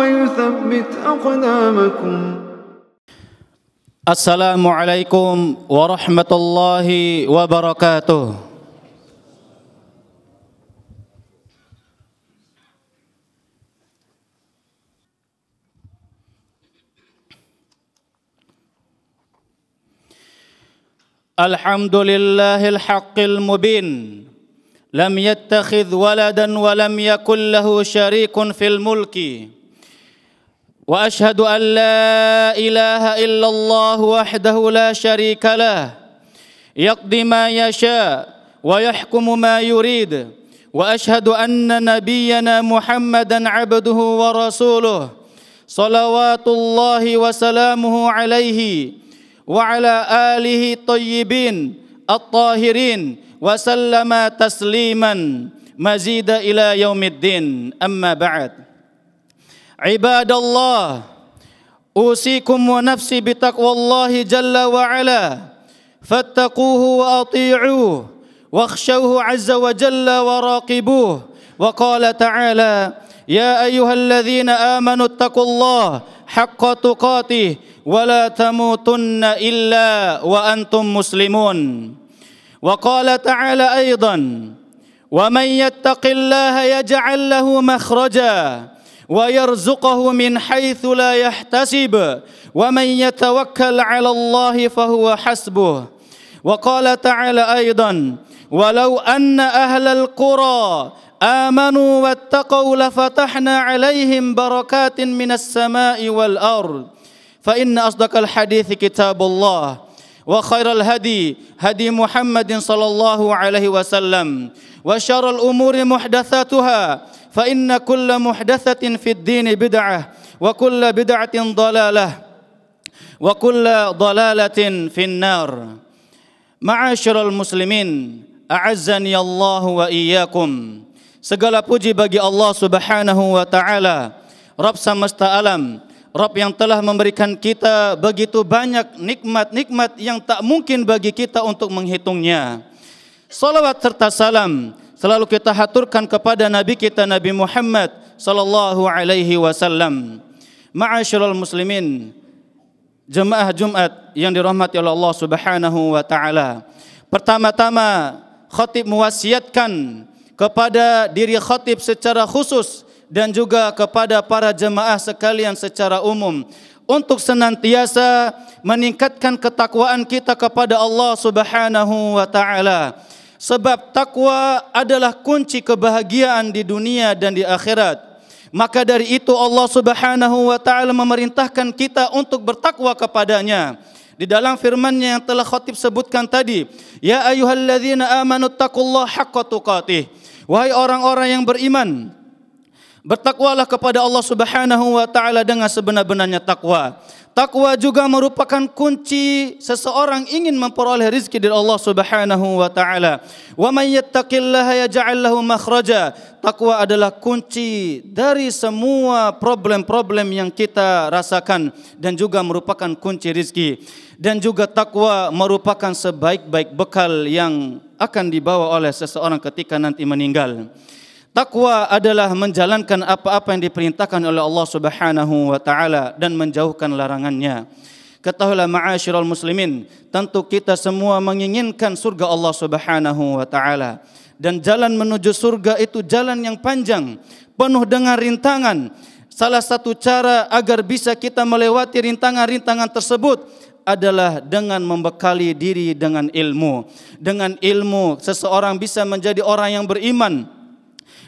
ويثبت أقدامكم السلام عليكم ورحمة الله وبركاته الحمد لله الحق المبين لم يتخذ ولدا ولم يكن له شريك في الملك واشهد ان لا اله الا الله وحده لا شريك له يقضي ما يشاء ويحكم ما يريد واشهد ان نبينا محمدا عبده ورسوله صلوات الله وسلامه عليه وعلى اله الطيبين الطاهرين وسلم تسليما مزيد الى يوم الدين اما بعد عباد الله أوصيكم ونفسي بتقوى الله جل وعلا فاتقوه وأطيعوه واخشوه عز وجل وراقبوه وقال تعالى يا أيها الذين آمنوا اتقوا الله حق تقاته ولا تموتن إلا وأنتم مسلمون وقال تعالى أيضا ومن يتق الله يجعل له مخرجاً ويرزقه من حيث لا يحتسب ومن يتوكل على الله فهو حسبه وقال تعالى أيضا ولو أن أهل القرى آمنوا واتقوا لفتحنا عليهم بركات من السماء والأرض فإن أصدق الحديث كتاب الله وخير الهدي هدي محمد صلى الله عليه وسلم وشر الأمور محدثاتها فإن كل محدثة في الدين بدعة وكل بدعة ضلالة وكل ضلالة في النار. dalalatin finnar ma'asyiral muslimin a'azzani Allah wa iyyakum segala puji bagi Allah Subhanahu wa taala Rabb semesta alam Rabb yang telah memberikan kita begitu banyak nikmat-nikmat yang tak mungkin bagi kita untuk menghitungnya. Salawat serta salam selalu kita haturkan kepada nabi kita Nabi Muhammad sallallahu alaihi wasallam. Ma'asyiral muslimin, jemaah Jumat yang dirahmati oleh Allah Subhanahu wa taala. Pertama-tama khatib mewasiatkan kepada diri khatib secara khusus dan juga kepada para jemaah sekalian secara umum untuk senantiasa meningkatkan ketakwaan kita kepada Allah Subhanahu wa taala Sebab takwa adalah kunci kebahagiaan di dunia dan di akhirat. Maka dari itu Allah Subhanahu wa taala memerintahkan kita untuk bertakwa kepadanya. Di dalam firman-Nya yang telah khatib sebutkan tadi, ya ayyuhalladzina amanu taqullaha haqqa tuqatih. Wahai orang-orang yang beriman, bertakwalah kepada Allah Subhanahu wa taala dengan sebenar-benarnya takwa. Takwa juga merupakan kunci seseorang ingin memperoleh rizki dari Allah Subhanahu wa taala. Wa may yattaqillaha yaj'al lahu makhraja. Takwa adalah kunci dari semua problem-problem yang kita rasakan dan juga merupakan kunci rizki. Dan juga takwa merupakan sebaik-baik bekal yang akan dibawa oleh seseorang ketika nanti meninggal. Takwa adalah menjalankan apa-apa yang diperintahkan oleh Allah Subhanahu wa taala dan menjauhkan larangannya. Ketahuilah ma'asyiral muslimin, tentu kita semua menginginkan surga Allah Subhanahu wa taala. Dan jalan menuju surga itu jalan yang panjang, penuh dengan rintangan. Salah satu cara agar bisa kita melewati rintangan-rintangan tersebut adalah dengan membekali diri dengan ilmu. Dengan ilmu seseorang bisa menjadi orang yang beriman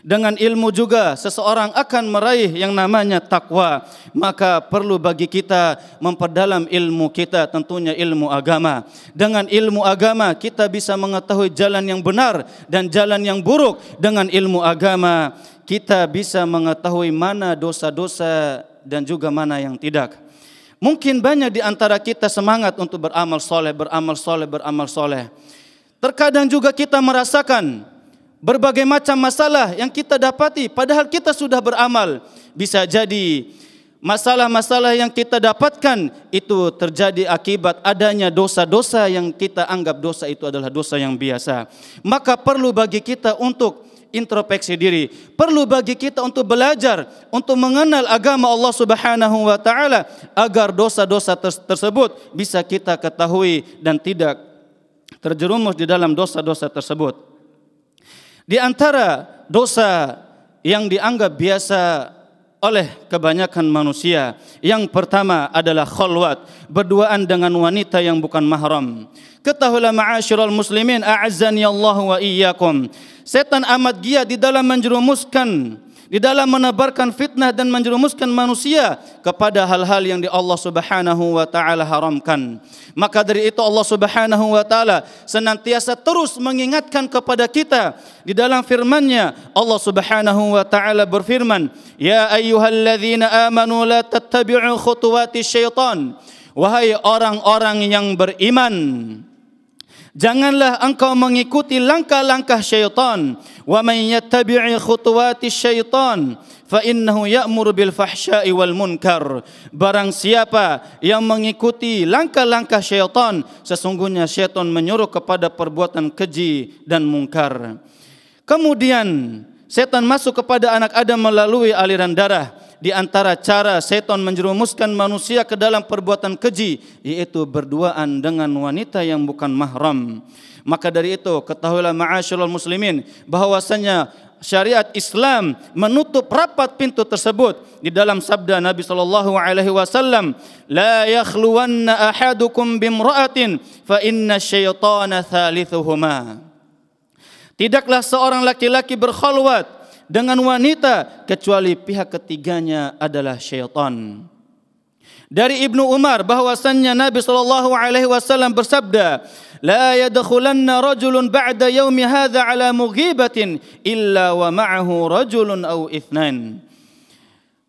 dengan ilmu juga seseorang akan meraih yang namanya takwa. Maka perlu bagi kita memperdalam ilmu kita tentunya ilmu agama. Dengan ilmu agama kita bisa mengetahui jalan yang benar dan jalan yang buruk. Dengan ilmu agama kita bisa mengetahui mana dosa-dosa dan juga mana yang tidak. Mungkin banyak di antara kita semangat untuk beramal soleh, beramal soleh, beramal soleh. Terkadang juga kita merasakan berbagai macam masalah yang kita dapati padahal kita sudah beramal. Bisa jadi masalah-masalah yang kita dapatkan itu terjadi akibat adanya dosa-dosa yang kita anggap dosa itu adalah dosa yang biasa. Maka perlu bagi kita untuk introspeksi diri. Perlu bagi kita untuk belajar, untuk mengenal agama Allah Subhanahu wa taala agar dosa-dosa tersebut bisa kita ketahui dan tidak terjerumus di dalam dosa-dosa tersebut. Di antara dosa yang dianggap biasa oleh kebanyakan manusia. Yang pertama adalah khalwat, berduaan dengan wanita yang bukan mahram. Ketahuilah ma'asyiral muslimin, a'azzani Allah wa iyyakum. Setan amat giat di dalam menjerumuskan di dalam menebarkan fitnah dan menjerumuskan manusia kepada hal-hal yang di Allah Subhanahu wa taala haramkan. Maka dari itu Allah Subhanahu wa taala senantiasa terus mengingatkan kepada kita di dalam firman-Nya Allah Subhanahu wa taala berfirman, "Ya ayyuhalladzina amanu la tattabi'u khutuwati syaitan." Wahai orang-orang yang beriman, Janganlah engkau mengikuti langkah-langkah syaitan. Wa man yattabi'i khutuwati syaitan. Fa innahu ya'mur bil fahsyai wal munkar. Barang siapa yang mengikuti langkah-langkah syaitan. Sesungguhnya syaitan menyuruh kepada perbuatan keji dan munkar. Kemudian setan masuk kepada anak Adam melalui aliran darah. Di antara cara setan menjerumuskan manusia ke dalam perbuatan keji, yaitu berduaan dengan wanita yang bukan mahram. Maka dari itu, ketahuilah ma'asyurul muslimin, bahwasanya syariat Islam menutup rapat pintu tersebut di dalam sabda Nabi sallallahu alaihi wasallam la yakhluwanna ahadukum bimra'atin fa inna syaitana thalithuhuma Tidaklah seorang laki-laki berkhalwat dengan wanita kecuali pihak ketiganya adalah syaitan. Dari Ibnu Umar bahwasannya Nabi sallallahu alaihi wasallam bersabda, "La yadkhulanna rajulun ba'da yaumi hadza ala mughibatin illa wa ma'ahu rajulun aw ithnan."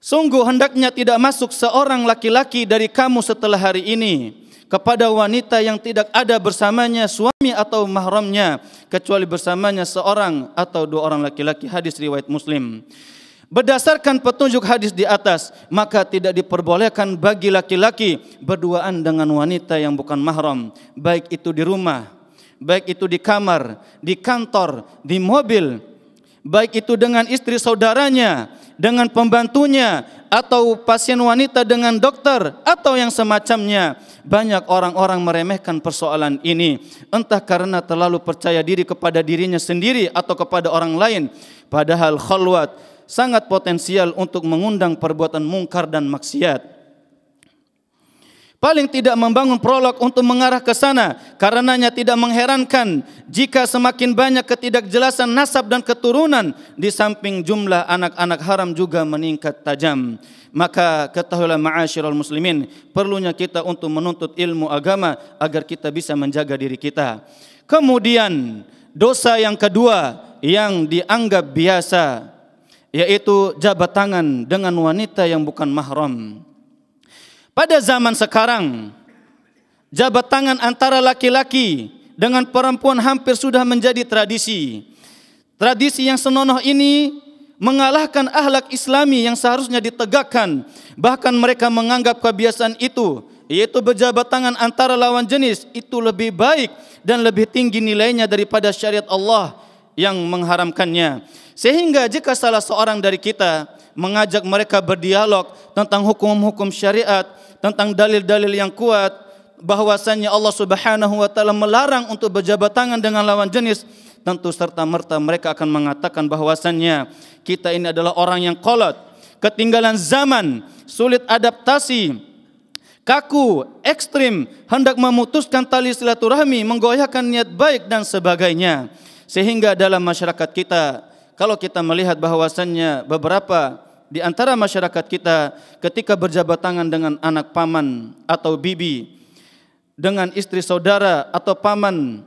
Sungguh hendaknya tidak masuk seorang laki-laki dari kamu setelah hari ini kepada wanita yang tidak ada bersamanya suami atau mahramnya kecuali bersamanya seorang atau dua orang laki-laki hadis riwayat Muslim. Berdasarkan petunjuk hadis di atas, maka tidak diperbolehkan bagi laki-laki berduaan dengan wanita yang bukan mahram, baik itu di rumah, baik itu di kamar, di kantor, di mobil, baik itu dengan istri saudaranya, dengan pembantunya, atau pasien wanita dengan dokter, atau yang semacamnya. Banyak orang-orang meremehkan persoalan ini, entah karena terlalu percaya diri kepada dirinya sendiri atau kepada orang lain, padahal khalwat sangat potensial untuk mengundang perbuatan mungkar dan maksiat paling tidak membangun prolog untuk mengarah ke sana. Karenanya tidak mengherankan jika semakin banyak ketidakjelasan nasab dan keturunan di samping jumlah anak-anak haram juga meningkat tajam. Maka ketahuilah ma'asyiral muslimin, perlunya kita untuk menuntut ilmu agama agar kita bisa menjaga diri kita. Kemudian dosa yang kedua yang dianggap biasa yaitu jabat tangan dengan wanita yang bukan mahram. Pada zaman sekarang, jabat tangan antara laki-laki dengan perempuan hampir sudah menjadi tradisi. Tradisi yang senonoh ini mengalahkan ahlak islami yang seharusnya ditegakkan. Bahkan mereka menganggap kebiasaan itu, yaitu berjabat tangan antara lawan jenis, itu lebih baik dan lebih tinggi nilainya daripada syariat Allah yang mengharamkannya. Sehingga jika salah seorang dari kita mengajak mereka berdialog tentang hukum-hukum syariat, tentang dalil-dalil yang kuat bahwasannya Allah Subhanahu wa taala melarang untuk berjabat tangan dengan lawan jenis, tentu serta merta mereka akan mengatakan bahwasannya kita ini adalah orang yang kolot, ketinggalan zaman, sulit adaptasi, kaku, ekstrim, hendak memutuskan tali silaturahmi, menggoyahkan niat baik dan sebagainya. Sehingga dalam masyarakat kita, kalau kita melihat bahwasannya beberapa di antara masyarakat kita ketika berjabat tangan dengan anak paman atau bibi, dengan istri saudara atau paman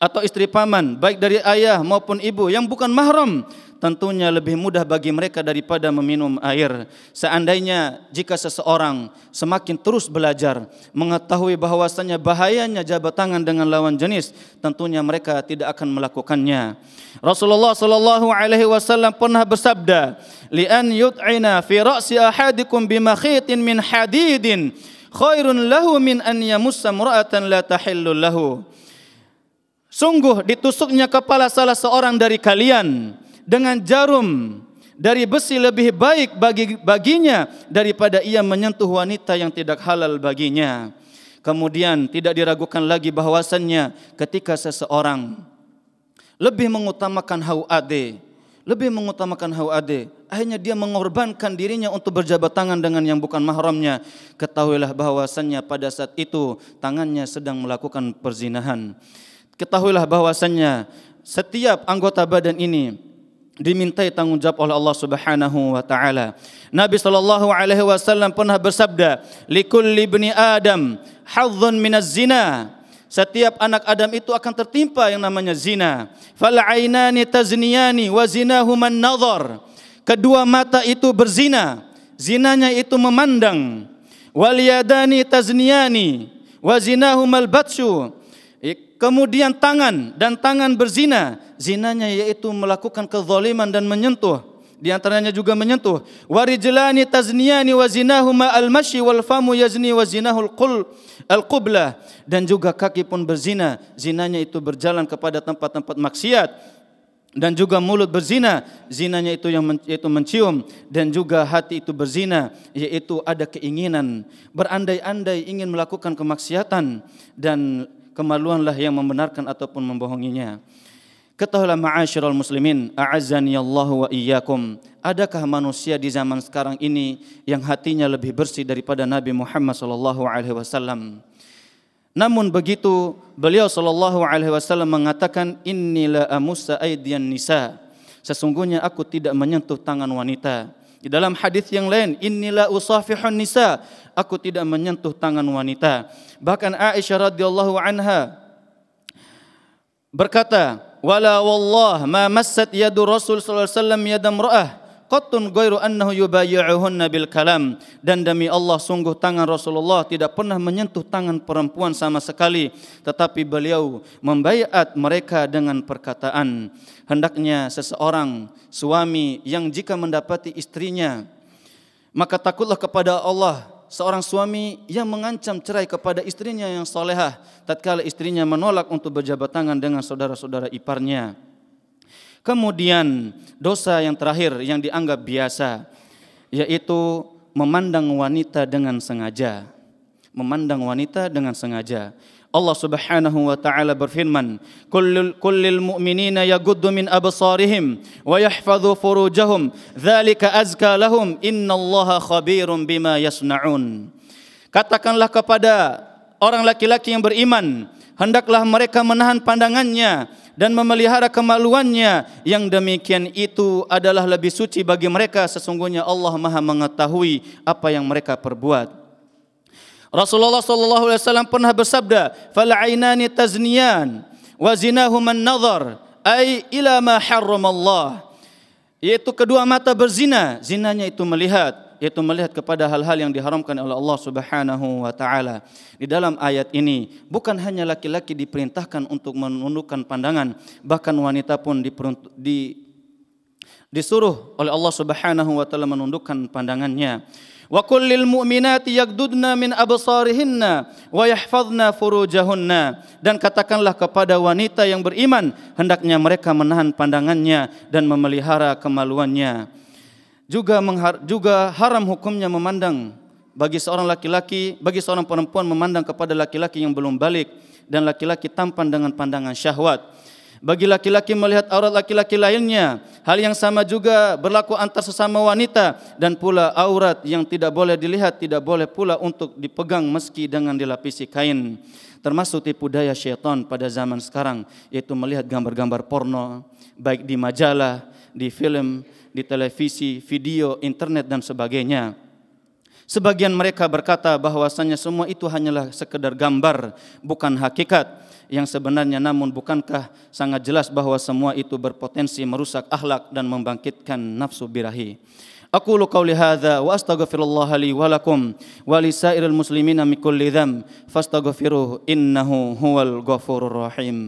atau istri paman, baik dari ayah maupun ibu yang bukan mahram, tentunya lebih mudah bagi mereka daripada meminum air. Seandainya jika seseorang semakin terus belajar, mengetahui bahwasannya bahayanya jabat tangan dengan lawan jenis, tentunya mereka tidak akan melakukannya. Rasulullah sallallahu alaihi wasallam pernah bersabda, "Li'an yut'ina fi ra'si ahadikum bima khitin min hadidin khairun lahu min an yamussa mar'atan la tahillu lahu." Sungguh ditusuknya kepala salah seorang dari kalian dengan jarum dari besi lebih baik bagi baginya daripada ia menyentuh wanita yang tidak halal baginya. Kemudian tidak diragukan lagi bahwasannya ketika seseorang lebih mengutamakan HUAD, lebih mengutamakan HUAD, akhirnya dia mengorbankan dirinya untuk berjabat tangan dengan yang bukan mahramnya. Ketahuilah bahwasannya pada saat itu tangannya sedang melakukan perzinahan. Ketahuilah bahwasannya setiap anggota badan ini dimintai tanggung jawab oleh Allah Subhanahu wa taala. Nabi sallallahu alaihi wasallam pernah bersabda, "Likulli ibni Adam hadzun minaz zina." Setiap anak Adam itu akan tertimpa yang namanya zina. Fal ainani tazniyani wa zinahuman nadhar. Kedua mata itu berzina, zinanya itu memandang. Wal yadani tazniyani wa zinahumal batsyu. Kemudian tangan dan tangan berzina, zinanya yaitu melakukan kezaliman dan menyentuh di antaranya juga menyentuh warijlani tazniyani wa zinahuma al wal famu yazni wa zinahul qul al dan juga kaki pun berzina zinanya itu berjalan kepada tempat-tempat maksiat dan juga mulut berzina zinanya itu yang yaitu mencium dan juga hati itu berzina yaitu ada keinginan berandai-andai ingin melakukan kemaksiatan dan kemaluanlah yang membenarkan ataupun membohonginya Ketahuilah ma'asyiral muslimin, a'azzani Allah wa iyyakum. Adakah manusia di zaman sekarang ini yang hatinya lebih bersih daripada Nabi Muhammad sallallahu alaihi wasallam? Namun begitu beliau sallallahu alaihi wasallam mengatakan innila amusa aidian nisa. Sesungguhnya aku tidak menyentuh tangan wanita. Di dalam hadis yang lain, innila usafihun nisa. Aku tidak menyentuh tangan wanita. Bahkan Aisyah radhiyallahu anha berkata, wala wallah ma massat yadu Rasul sallallahu alaihi wasallam yadam ra'ah qattun ghairu annahu yubayyi'uhunna bil kalam dan demi Allah sungguh tangan Rasulullah tidak pernah menyentuh tangan perempuan sama sekali tetapi beliau membaiat mereka dengan perkataan hendaknya seseorang suami yang jika mendapati istrinya maka takutlah kepada Allah seorang suami yang mengancam cerai kepada istrinya yang solehah tatkala istrinya menolak untuk berjabat tangan dengan saudara-saudara iparnya. Kemudian dosa yang terakhir yang dianggap biasa yaitu memandang wanita dengan sengaja. Memandang wanita dengan sengaja. Allah Subhanahu wa taala berfirman, "Kullul kullil mu'minina yaghuddu min absarihim wa yahfazu furujahum, dzalika azka lahum, innallaha khabirum bima yasnaun." Katakanlah kepada orang laki-laki yang beriman, hendaklah mereka menahan pandangannya dan memelihara kemaluannya yang demikian itu adalah lebih suci bagi mereka sesungguhnya Allah Maha mengetahui apa yang mereka perbuat. Rasulullah sallallahu alaihi wasallam pernah bersabda, "Fal ainani tazniyan wa zinahuma an-nazar ay ila ma Allah Yaitu kedua mata berzina, zinanya itu melihat, yaitu melihat kepada hal-hal yang diharamkan oleh Allah Subhanahu wa taala. Di dalam ayat ini bukan hanya laki-laki diperintahkan untuk menundukkan pandangan, bahkan wanita pun diperuntuk, di disuruh oleh Allah Subhanahu wa taala menundukkan pandangannya. Wa kullil mu'minati yagdudna min absarihinna wa yahfazna furujahunna dan katakanlah kepada wanita yang beriman hendaknya mereka menahan pandangannya dan memelihara kemaluannya. Juga menghar, juga haram hukumnya memandang bagi seorang laki-laki, bagi seorang perempuan memandang kepada laki-laki yang belum balik dan laki-laki tampan dengan pandangan syahwat bagi laki-laki melihat aurat laki-laki lainnya, hal yang sama juga berlaku antar sesama wanita dan pula aurat yang tidak boleh dilihat tidak boleh pula untuk dipegang meski dengan dilapisi kain. Termasuk tipu daya syaitan pada zaman sekarang yaitu melihat gambar-gambar porno baik di majalah, di film, di televisi, video, internet dan sebagainya. Sebagian mereka berkata bahwasanya semua itu hanyalah sekedar gambar, bukan hakikat yang sebenarnya namun bukankah sangat jelas bahwa semua itu berpotensi merusak akhlak dan membangkitkan nafsu birahi. أقول قولي هذا وأستغفر الله لي ولكم ولسائر المسلمين من كل ذنب فاستغفروه إنه هو الغفور الرحيم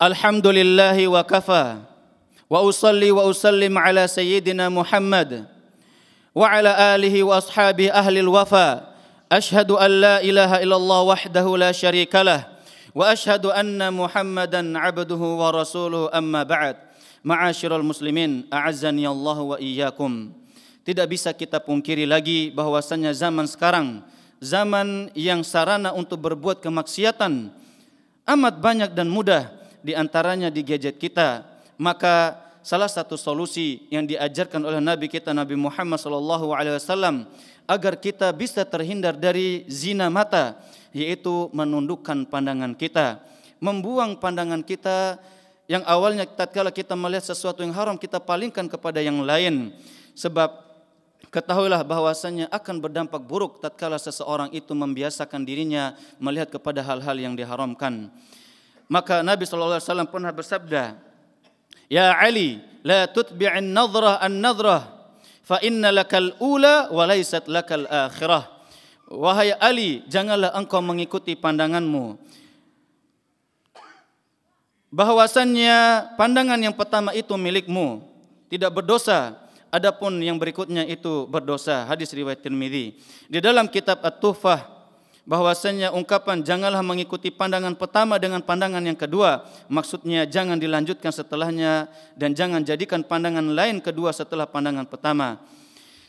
الحمد لله وكفى وأصلي وأسلم على سيدنا محمد وعلى آله wa أهل alihi أشهد أن لا إله إلا الله وحده لا شريك له وأشهد أن محمدا عبده ورسوله أما بعد abduhu المسلمين أعزني الله وإياكم tidak bisa kita pungkiri lagi bahwasanya zaman sekarang zaman yang sarana untuk berbuat kemaksiatan amat banyak dan mudah di antaranya di gadget kita maka salah satu solusi yang diajarkan oleh Nabi kita Nabi Muhammad SAW agar kita bisa terhindar dari zina mata yaitu menundukkan pandangan kita, membuang pandangan kita yang awalnya tatkala kita melihat sesuatu yang haram kita palingkan kepada yang lain sebab Ketahuilah bahwasanya akan berdampak buruk tatkala seseorang itu membiasakan dirinya melihat kepada hal-hal yang diharamkan. Maka Nabi SAW pernah bersabda, Ya Ali, la tutbi'in nadrah an nadrah fa inna lakal ula wa laysat lakal akhirah. Wahai Ali, janganlah engkau mengikuti pandanganmu. Bahwasannya pandangan yang pertama itu milikmu, tidak berdosa. Adapun yang berikutnya itu berdosa. Hadis riwayat Tirmidzi. Di dalam kitab At-Tuhfah bahwasanya ungkapan janganlah mengikuti pandangan pertama dengan pandangan yang kedua maksudnya jangan dilanjutkan setelahnya dan jangan jadikan pandangan lain kedua setelah pandangan pertama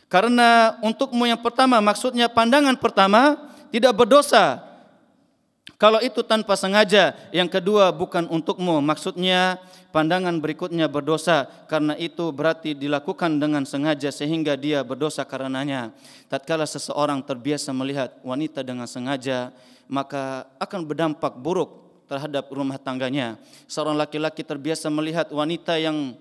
karena untukmu yang pertama maksudnya pandangan pertama tidak berdosa kalau itu tanpa sengaja, yang kedua bukan untukmu. Maksudnya pandangan berikutnya berdosa karena itu berarti dilakukan dengan sengaja sehingga dia berdosa karenanya. Tatkala seseorang terbiasa melihat wanita dengan sengaja, maka akan berdampak buruk terhadap rumah tangganya. Seorang laki-laki terbiasa melihat wanita yang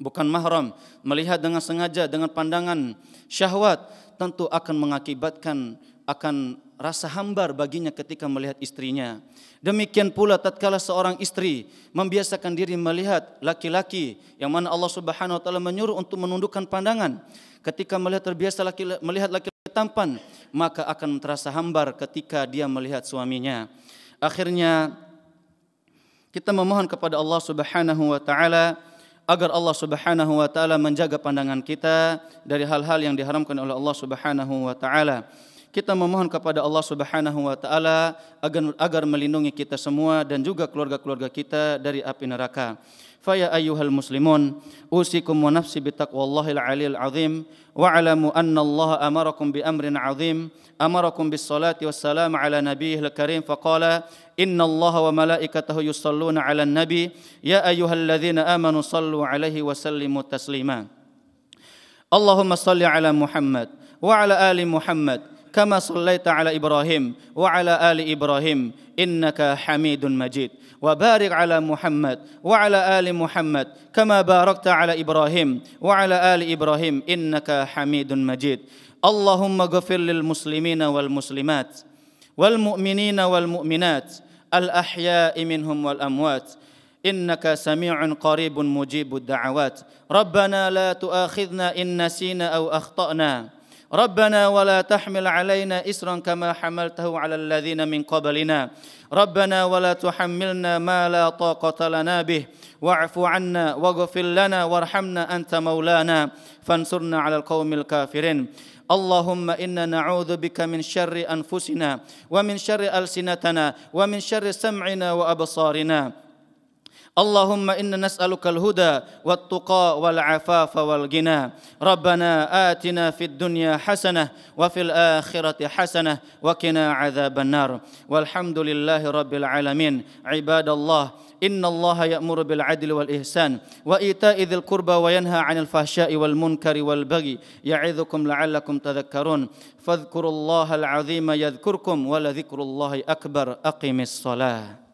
bukan mahram, melihat dengan sengaja dengan pandangan syahwat, tentu akan mengakibatkan akan rasa hambar baginya ketika melihat istrinya. Demikian pula tatkala seorang istri membiasakan diri melihat laki-laki yang mana Allah Subhanahu wa taala menyuruh untuk menundukkan pandangan. Ketika melihat terbiasa laki, melihat laki-laki tampan, maka akan terasa hambar ketika dia melihat suaminya. Akhirnya kita memohon kepada Allah Subhanahu wa taala agar Allah Subhanahu wa taala menjaga pandangan kita dari hal-hal yang diharamkan oleh Allah Subhanahu wa taala kita memohon kepada Allah Subhanahu wa taala agar agar melindungi kita semua dan juga keluarga-keluarga kita dari api neraka. Faya ayyuhal muslimun usikum wa nafsi bitaqwallahil aliyil azim wa alamu anna Allah amarakum bi amrin azim amarakum bis salati salam ala nabiyil karim faqala inna Allah wa malaikatahu yusalluna ala nabi ya ayyuhalladzina amanu sallu alaihi wa sallimu taslima Allahumma salli ala Muhammad wa ala ali Muhammad كما صليت على إبراهيم وعلى آل إبراهيم إنك حميد مجيد وبارك على محمد وعلى آل محمد كما باركت على إبراهيم وعلى آل إبراهيم إنك حميد مجيد اللهم اغفر للمسلمين والمسلمات والمؤمنين والمؤمنات الأحياء منهم والأموات إنك سميع قريب مجيب الدعوات ربنا لا تؤاخذنا إن نسينا أو أخطأنا ربنا ولا تحمل علينا إسرا كما حملته على الذين من قبلنا ربنا ولا تحملنا ما لا طاقة لنا به واعف عنا واغفر لنا وارحمنا أنت مولانا فانصرنا على القوم الكافرين اللهم انا نعوذ بك من شر انفسنا ومن شر السنتنا ومن شر سمعنا وابصارنا اللهم إنا نسألك الهدى والتقى والعفاف والغنى ربنا آتنا في الدنيا حسنة وفي الآخرة حسنة وقنا عذاب النار والحمد لله رب العالمين عباد الله إن الله يأمر بالعدل والإحسان وإيتاء ذي القربى وينهى عن الفحشاء والمنكر والبغي يعظكم لعلكم تذكرون فاذكروا الله العظيم يذكركم ولذكر الله أكبر أقم الصلاة